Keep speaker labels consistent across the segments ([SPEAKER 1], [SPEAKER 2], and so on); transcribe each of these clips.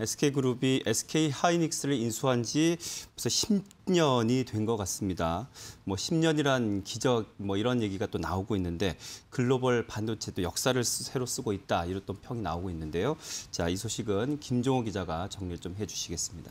[SPEAKER 1] SK그룹이 SK하이닉스를 인수한 지 벌써 10년이 된 것 같습니다. 뭐 10년이란 기적 뭐 이런 얘기가 또 나오고 있는데 글로벌 반도체도 역사를 새로 쓰고 있다 이런 또 평이 나오고 있는데요. 자, 이 소식은 김종호 기자가 정리를 좀 해주시겠습니다.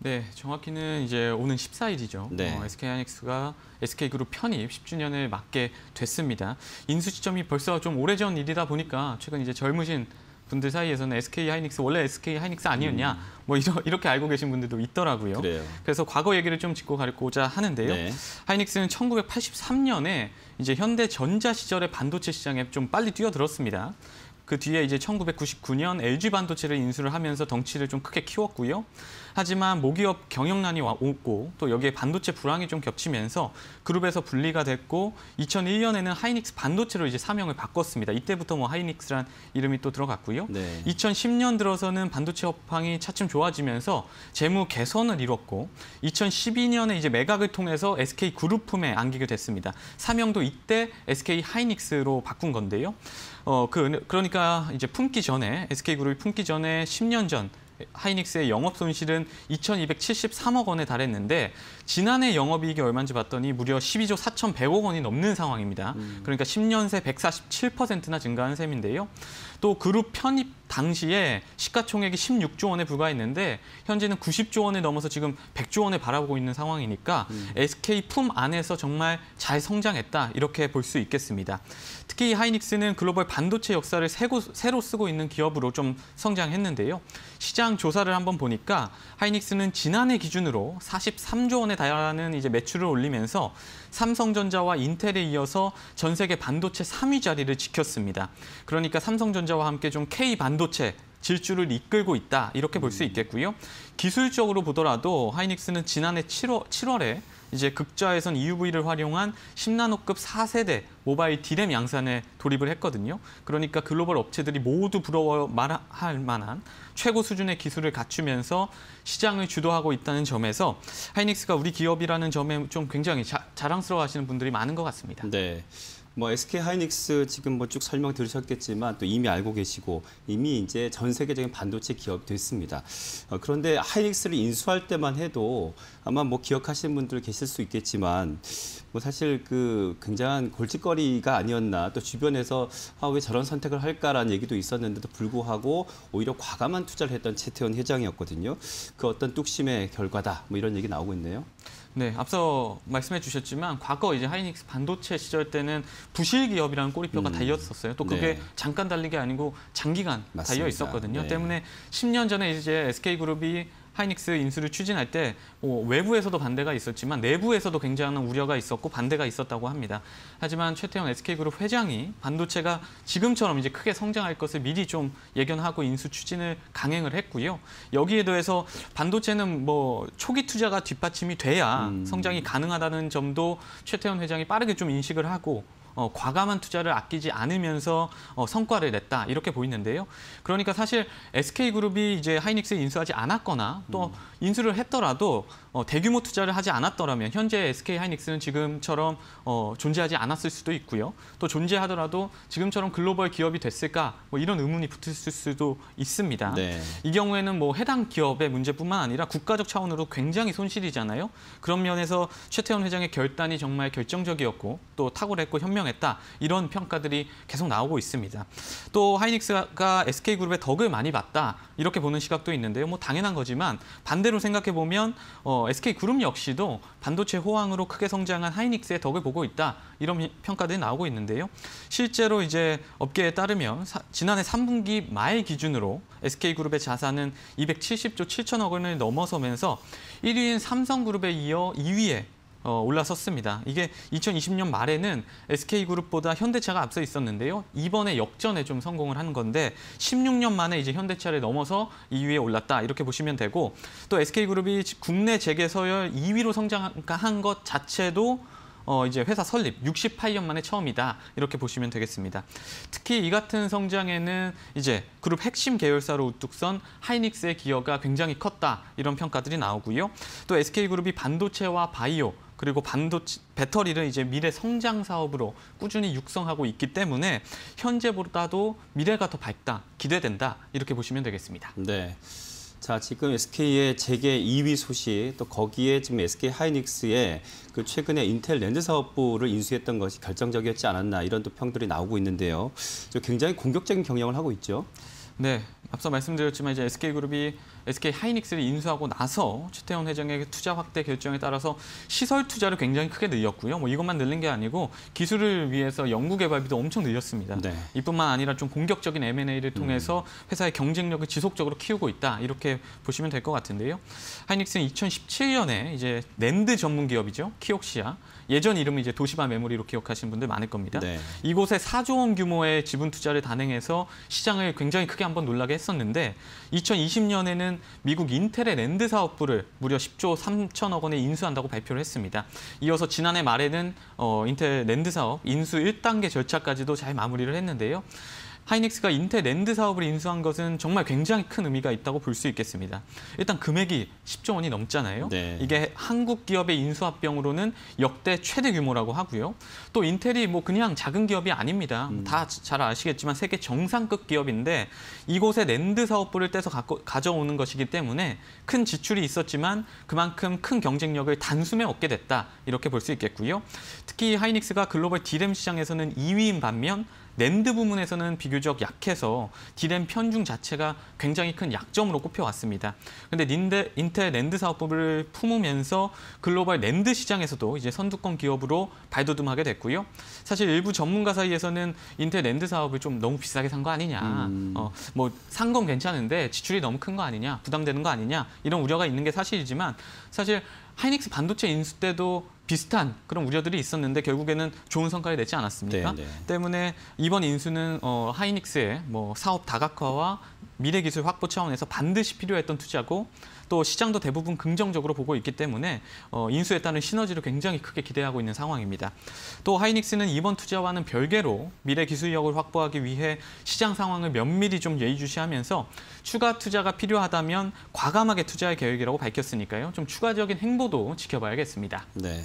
[SPEAKER 2] 네, 정확히는 이제 오는 14일이죠. 네. 어, 뭐 SK하이닉스가 SK그룹 편입 10주년을 맞게 됐습니다. 인수 시점이 벌써 좀 오래전 일이다 보니까 최근 이제 젊으신 분들 사이에서는 SK 하이닉스 원래 SK 하이닉스 아니었냐 음. 뭐 이러, 이렇게 알고 계신 분들도 있더라고요. 그래요. 그래서 과거 얘기를 좀 짚고 가려고자 하는데요. 네. 하이닉스는 1983년에 이제 현대전자 시절의 반도체 시장에 좀 빨리 뛰어들었습니다. 그 뒤에 이제 1999년 LG 반도체를 인수를 하면서 덩치를 좀 크게 키웠고요. 하지만 모기업 경영난이 오고 또 여기에 반도체 불황이 좀 겹치면서 그룹에서 분리가 됐고 2001년에는 하이닉스 반도체로 이제 사명을 바꿨습니다. 이때부터 뭐 하이닉스란 이름이 또 들어갔고요. 네. 2010년 들어서는 반도체 업황이 차츰 좋아지면서 재무 개선을 이뤘고 2012년에 이제 매각을 통해서 SK 그룹 품에 안기게 됐습니다. 사명도 이때 SK 하이닉스로 바꾼 건데요. 어, 그, 그러니까 이제 품기 전에 SK그룹이 품기 전에 10년 전 하이닉스의 영업 손실은 2,273억 원에 달했는데 지난해 영업이익이 얼마인지 봤더니 무려 12조 4,100억 원이 넘는 상황입니다. 음. 그러니까 10년 새 147%나 증가한 셈인데요. 또 그룹 편입 당시에 시가총액이 16조 원에 불과했는데 현재는 90조 원에 넘어서 지금 100조 원에 바라보고 있는 상황이니까 음. SK 품 안에서 정말 잘 성장했다 이렇게 볼 수 있겠습니다. 특히 하이닉스는 글로벌 반도체 역사를 새고, 새로 쓰고 있는 기업으로 좀 성장했는데요. 시장 조사를 한번 보니까 하이닉스는 지난해 기준으로 43조 원에 천억 원에 달하는 이제 매출을 올리면서 삼성전자와 인텔에 이어서 전 세계 반도체 3위 자리를 지켰습니다. 그러니까 삼성전자와 함께 좀 K 반도체 질주를 이끌고 있다 이렇게 볼수 음. 있겠고요. 기술적으로 보더라도 하이닉스는 지난해 7월, 7월에 이제 극좌에선 EUV를 활용한 10나노급 4세대 모바일 디램 양산에 돌입을 했거든요. 그러니까 글로벌 업체들이 모두 부러워 말할 만한 최고 수준의 기술을 갖추면서 시장을 주도하고 있다는 점에서 하이닉스가 우리 기업이라는 점에 좀
[SPEAKER 1] 굉장히 자, 자랑스러워하시는 분들이 많은 것 같습니다. 네. 뭐 SK 하이닉스 지금 뭐 쭉 설명 들으셨겠지만 또 이미 알고 계시고 이미 이제 전 세계적인 반도체 기업 됐습니다. 어, 그런데 하이닉스를 인수할 때만 해도 아마 뭐 기억하시는 분들 계실 수 있겠지만 뭐 사실 그 굉장한 골칫거리가 아니었나 또 주변에서 아, 왜 저런 선택을 할까라는 얘기도 있었는데도 불구하고 오히려 과감한 투자를 했던 최태원 회장이었거든요. 그 어떤 뚝심의 결과다 뭐 이런 얘기 나오고 있네요. 네, 앞서
[SPEAKER 2] 말씀해 주셨지만 과거 이제 하이닉스 반도체 시절 때는 부실 기업이라는 꼬리표가 음. 달렸었어요. 또 그게 네. 잠깐 달린 게 아니고 장기간 맞습니다. 달려 있었거든요. 네. 때문에 10년 전에 이제 SK그룹이 하이닉스 인수를 추진할 때뭐 어, 외부에서도 반대가 있었지만 내부에서도 굉장한 우려가 있었고 반대가 있었다고 합니다. 하지만 최태원 SK그룹 회장이 반도체가 지금처럼 이제 크게 성장할 것을 미리 좀 예견하고 인수 추진을 강행을 했고요. 여기에 더해서 반도체는 뭐 초기 투자가 뒷받침이 돼야 음. 성장이 가능하다는 점도 최태원 회장이 빠르게 좀 인식을 하고 어, 과감한 투자를 아끼지 않으면서 어, 성과를 냈다 이렇게 보이는데요. 그러니까 사실 SK그룹이 이제 하이닉스 에 인수하지 않았거나 또 음. 인수를 했더라도 어, 대규모 투자를 하지 않았더라면 현재 SK 하이닉스는 지금처럼 어, 존재하지 않았을 수도 있고요. 또 존재하더라도 지금처럼 글로벌 기업이 됐을까 뭐 이런 의문이 붙을 수도 있습니다. 네. 이 경우에는 뭐 해당 기업의 문제뿐만 아니라 국가적 차원으로 굉장히 손실이잖아요. 그런 면에서 최태원 회장의 결단이 정말 결정적이었고 또 탁월했고 현명. 설명했다. 이런 평가들이 계속 나오고 있습니다. 또 하이닉스가 SK그룹의 덕을 많이 봤다. 이렇게 보는 시각도 있는데요. 뭐 당연한 거지만 반대로 생각해보면 어, SK그룹 역시도 반도체 호황으로 크게 성장한 하이닉스의 덕을 보고 있다. 이런 평가들이 나오고 있는데요. 실제로 이제 업계에 따르면 사, 지난해 3분기 말 기준으로 SK그룹의 자산은 270조 7천억 원을 넘어서면서 1위인 삼성그룹에 이어 2위에 어, 올라섰습니다. 이게 2020년 말에는 SK그룹보다 현대차가 앞서 있었는데요. 이번에 역전에 좀 성공을 한 건데 16년 만에 이제 현대차를 넘어서 2위에 올랐다 이렇게 보시면 되고 또 SK그룹이 국내 재계 서열 2위로 성장한 것 자체도 어, 이제 회사 설립 68년 만에 처음이다. 이렇게 보시면 되겠습니다. 특히 이 같은 성장에는 이제 그룹 핵심 계열사로 우뚝 선 하이닉스의 기여가 굉장히 컸다. 이런 평가들이 나오고요. 또 SK그룹이 반도체와 바이오, 그리고 반도체 배터리를 이제 미래 성장 사업으로 꾸준히 육성하고 있기 때문에 현재보다도
[SPEAKER 1] 미래가 더 밝다, 기대된다 이렇게 보시면 되겠습니다. 네. 자, 지금 SK의 재계 2위 소식, 또 거기에 지금 SK 하이닉스의 그 최근에 인텔 렌즈 사업부를 인수했던 것이 결정적이었지 않았나 이런 또 평들이 나오고 있는데요. 굉장히 공격적인 경영을 하고 있죠. 네, 앞서 말씀드렸지만 이제 SK그룹이
[SPEAKER 2] SK 하이닉스를 인수하고 나서 최태원 회장의 그 투자 확대 결정에 따라서 시설 투자를 굉장히 크게 늘렸고요. 뭐 이것만 늘린 게 아니고 기술을 위해서 연구 개발비도 엄청 늘렸습니다. 네. 이뿐만 아니라 좀 공격적인 M&A를 음. 통해서 회사의 경쟁력을 지속적으로 키우고 있다. 이렇게 보시면 될 것 같은데요. 하이닉스는 2017년에 이제 랜드 전문 기업이죠. 키옥시아 예전 이름은 이제 도시바 메모리로 기억하시는 분들 많을 겁니다. 네. 이곳에 4조 원 규모의 지분 투자를 단행해서 시장을 굉장히 크게 한번 놀라게 했었는데 2020년에는 미국 인텔의 랜드 사업부를 무려 10조 3천억 원에 인수한다고 발표를 했습니다. 이어서 지난해 말에는 어, 인텔 랜드 사업 인수 1단계 절차까지도 잘 마무리를 했는데요. 하이닉스가 인텔랜드 사업을 인수한 것은 정말 굉장히 큰 의미가 있다고 볼 수 있겠습니다. 일단 금액이 10조 원이 넘잖아요. 네. 이게 한국 기업의 인수합병으로는 역대 최대 규모라고 하고요. 또 인텔이 뭐 그냥 작은 기업이 아닙니다. 음. 다잘 아시겠지만 세계 정상급 기업인데 이곳에 랜드 사업부를 떼서 갖고, 가져오는 것이기 때문에 큰 지출이 있었지만 그만큼 큰 경쟁력을 단숨에 얻게 됐다. 이렇게 볼 수 있겠고요. 특히 하이닉스가 글로벌 디램 시장에서는 2위인 반면 낸드 부문에서는 비교적 약해서 디램 편중 자체가 굉장히 큰 약점으로 꼽혀왔습니다. 그런데 인텔 낸드 사업법을 품으면서 글로벌 낸드 시장에서도 이제 선두권 기업으로 발돋움하게 됐고요. 사실 일부 전문가 사이에서는 인텔 낸드 사업을 좀 너무 비싸게 산 거 아니냐, 음. 어, 뭐산 건 괜찮은데 지출이 너무 큰 거 아니냐, 부담되는 거 아니냐 이런 우려가 있는 게 사실이지만 사실 하이닉스 반도체 인수 때도 비슷한 그런 우려들이 있었는데 결국에는 좋은 성과를 내지 않았습니까? 네네. 네. 때문에 이번 인수는 어, 하이닉스의 뭐 사업 다각화와 미래 기술 확보 차원에서 반드시 필요했던 투자고 또 시장도 대부분 긍정적으로 보고 있기 때문에 어, 인수에 따른 시너지를 굉장히 크게 기대하고 있는 상황입니다. 또 하이닉스는 이번 투자와는 별개로 미래 기술력을 확보하기 위해 시장 상황을 면밀히 좀 예의주시하면서 추가 투자가 필요하다면
[SPEAKER 1] 과감하게 투자할 계획이라고 밝혔으니까요. 좀 추가적인 행보도 지켜봐야겠습니다. 네.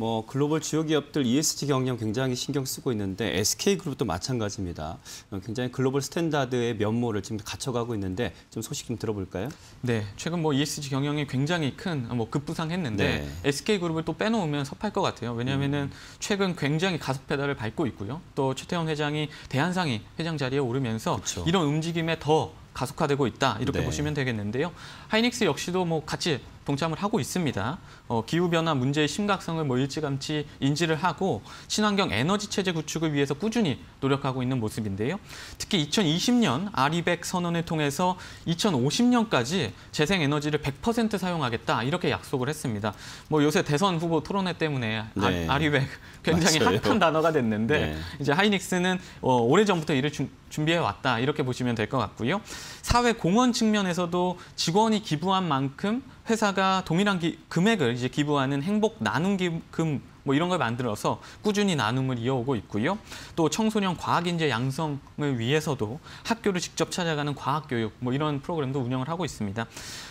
[SPEAKER 1] 뭐 글로벌 주요 기업들 ESG 경영 굉장히 신경 쓰고 있는데 SK 그룹도 마찬가지입니다. 어, 굉장히 글로벌 스탠다드의 면모를 지금 갖춰가고 있는데 좀 소식 좀 들어볼까요?
[SPEAKER 2] 네, 최근 뭐 ESG 경영이 굉장히 큰 뭐 급부상했는데 네. SK 그룹을 또 빼놓으면 섭할 것 같아요. 왜냐하면 음. 최근 굉장히 가속 페달을 밟고 있고요. 또 최태원 회장이 대한상이 회장 자리에 오르면서 그쵸. 이런 움직임에 더 가속화되고 있다 이렇게 네. 보시면 되겠는데요. 하이닉스 역시도 뭐 같이 동참을 하고 있습니다. 어, 기후변화 문제의 심각성을 뭐 일찌감치 인지를 하고 친환경 에너지 체제 구축을 위해서 꾸준히 노력하고 있는 모습인데요. 특히 2020년 아리백 선언을 통해서 2050년까지 재생에너지를 100% 사용하겠다 이렇게 약속을 했습니다. 뭐 요새 대선 후보 토론회 때문에 아, 네. 아, 리백 굉장히 맞아요. 핫한 단어가 됐는데 네. 이제 하이닉스는 어, 오래전부터 이를 주, 준비해 왔다 이렇게 보시면 될 것 같고요. 사회 공헌 측면에서도 직원이 기부한 만큼 회사가 동일한 기, 금액을 이제 기부하는 행복 나눔 기금 뭐 이런 걸 만들어서 꾸준히 나눔을 이어오고 있고요. 또 청소년 과학 인재 양성을 위해서도 학교를 직접 찾아가는 과학 교육 뭐 이런 프로그램도 운영을 하고 있습니다.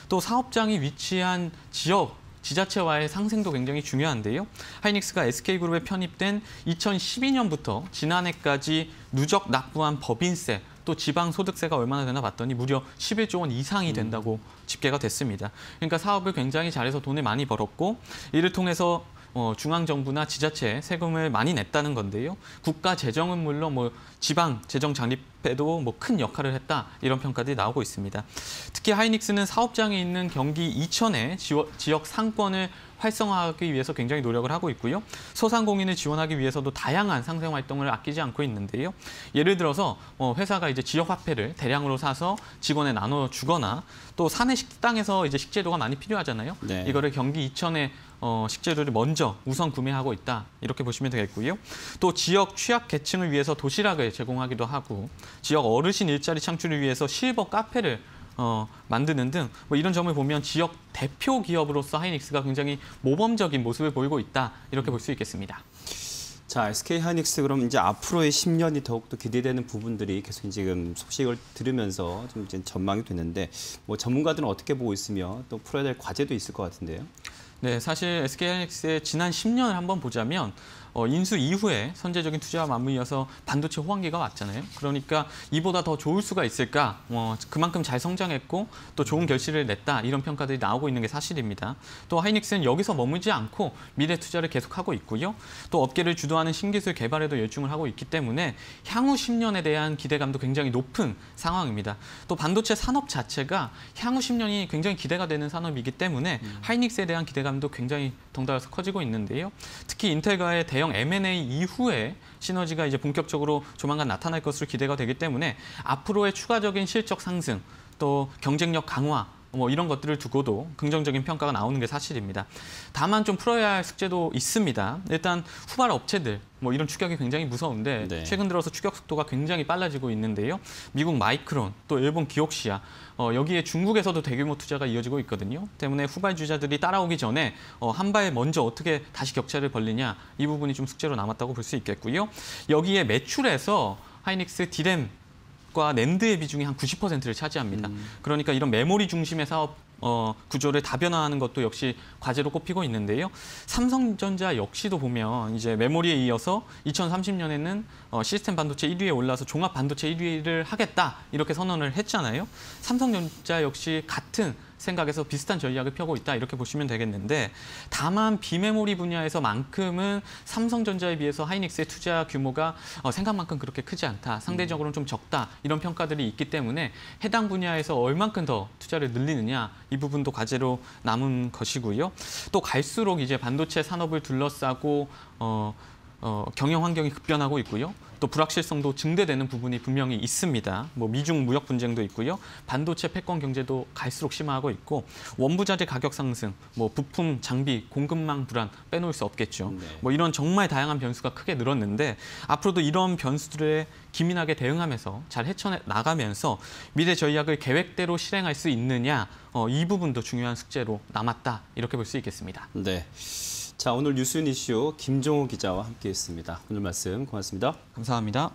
[SPEAKER 2] 또 사업장이 위치한 지역 지자체와의 상생도 굉장히 중요한데요. 하이닉스가 SK그룹에 편입된 2012년부터 지난해까지 누적 납부한 법인세 또 지방소득세가 얼마나 되나 봤더니 무려 11조 원 이상이 된다고 음. 집계가 됐습니다. 그러니까 사업을 굉장히 잘해서 돈을 많이 벌었고 이를 통해서 어, 중앙정부나 지자체에 세금을 많이 냈다는 건데요. 국가 재정은 물론 뭐 지방 재정 장립에도 뭐 큰 역할을 했다 이런 평가들이 나오고 있습니다. 특히 하이닉스는 사업장에 있는 경기 이천의 지역 상권을 활성화하기 위해서 굉장히 노력을 하고 있고요. 소상공인을 지원하기 위해서도 다양한 상생 활동을 아끼지 않고 있는데요. 예를 들어서 어, 회사가 이제 지역 화폐를 대량으로 사서 직원에 나눠 주거나 또 사내 식당에서 이제 식재료가 많이 필요하잖아요. 네. 이거를 경기 이천에 어, 식재료를 먼저 우선 구매하고 있다. 이렇게 보시면 되겠고요. 또 지역 취약 계층을 위해서 도시락을 제공하기도 하고 지역 어르신 일자리 창출을 위해서 실버 카페를 어, 만드는 등뭐 이런 점을 보면 지역 대표 기업으로서 하이닉스가 굉장히 모범적인 모습을 보이고 있다.
[SPEAKER 1] 이렇게 볼 수 있겠습니다. 자, SK 하이닉스 그럼 이제 앞으로의 10년이 더욱더 기대되는 부분들이 계속 지금 소식을 들으면서 좀 이제 전망이 되는데 뭐 전문가들은 어떻게 보고 있으며 또 풀어야 될 과제도 있을 것 같은데요.
[SPEAKER 2] 네, 사실 SK하이닉스의 지난 10년을 한번 보자면 어, 인수 이후에 선제적인 투자와 맞물려서 반도체 호황기가 왔잖아요. 그러니까 이보다 더 좋을 수가 있을까? 어, 그만큼 잘 성장했고 또 좋은 결실을 냈다 이런 평가들이 나오고 있는 게 사실입니다. 또 하이닉스는 여기서 머물지 않고 미래 투자를 계속하고 있고요. 또 업계를 주도하는 신기술 개발에도 열중을 하고 있기 때문에 향후 10년에 대한 기대감도 굉장히 높은 상황입니다. 또 반도체 산업 자체가 향후 10년이 굉장히 기대가 되는 산업이기 때문에 음. 하이닉스에 대한 기대감도 굉장히 덩달아서 커지고 있는데요. 특히 인텔과의 대형 대형 M&A 이후에 시너지가 이제 본격적으로 조만간 나타날 것으로 기대가 되기 때문에 앞으로의 추가적인 실적 상승 또 경쟁력 강화 뭐 이런 것들을 두고도 긍정적인 평가가 나오는 게 사실입니다. 다만 좀 풀어야 할 숙제도 있습니다. 일단 후발 업체들 뭐 이런 추격이 굉장히 무서운데 네. 최근 들어서 추격 속도가 굉장히 빨라지고 있는데요. 미국 마이크론 또 일본 기옥시아 어, 여기에 중국에서도 대규모 투자가 이어지고 있거든요. 때문에 후발 주자들이 따라오기 전에 어, 한발 먼저 어떻게 다시 격차를 벌리냐 이 부분이 좀 숙제로 남았다고 볼 수 있겠고요. 여기에 매출에서 하이닉스 디램 칩과 낸드의 비중이 한 90%를 차지합니다. 음. 그러니까 이런 메모리 중심의 사업 어, 구조를 다변화하는 것도 역시 과제로 꼽히고 있는데요. 삼성전자 역시도 보면 이제 메모리에 이어서 2030년에는 어, 시스템 반도체 1위에 올라서 종합 반도체 1위를 하겠다 이렇게 선언을 했잖아요. 삼성전자 역시 같은 생각에서 비슷한 전략을 펴고 있다 이렇게 보시면 되겠는데 다만 비메모리 분야에서만큼은 삼성전자에 비해서 하이닉스의 투자 규모가 어, 생각만큼 그렇게 크지 않다 상대적으로는 좀 적다 이런 평가들이 있기 때문에 해당 분야에서 얼만큼 더 투자를 늘리느냐 이 부분도 과제로 남은 것이고요 또 갈수록 이제 반도체 산업을 둘러싸고 어, 어, 경영 환경이 급변하고 있고요. 또 불확실성도 증대되는 부분이 분명히 있습니다. 뭐 미중 무역 분쟁도 있고요. 반도체 패권 경제도 갈수록 심화하고 있고 원부자재 가격 상승, 뭐 부품 장비 공급망 불안 빼놓을 수 없겠죠. 네. 뭐 이런 정말 다양한 변수가 크게 늘었는데 앞으로도 이런 변수들에 기민하게 대응하면서 잘 헤쳐 나가면서 미래 전략을 계획대로 실행할 수 있느냐 어, 이 부분도 중요한 숙제로 남았다 이렇게 볼 수 있겠습니다.
[SPEAKER 1] 네. 자, 오늘 뉴스 이슈 김종호 기자와 함께했습니다. 오늘 말씀 고맙습니다. 감사합니다.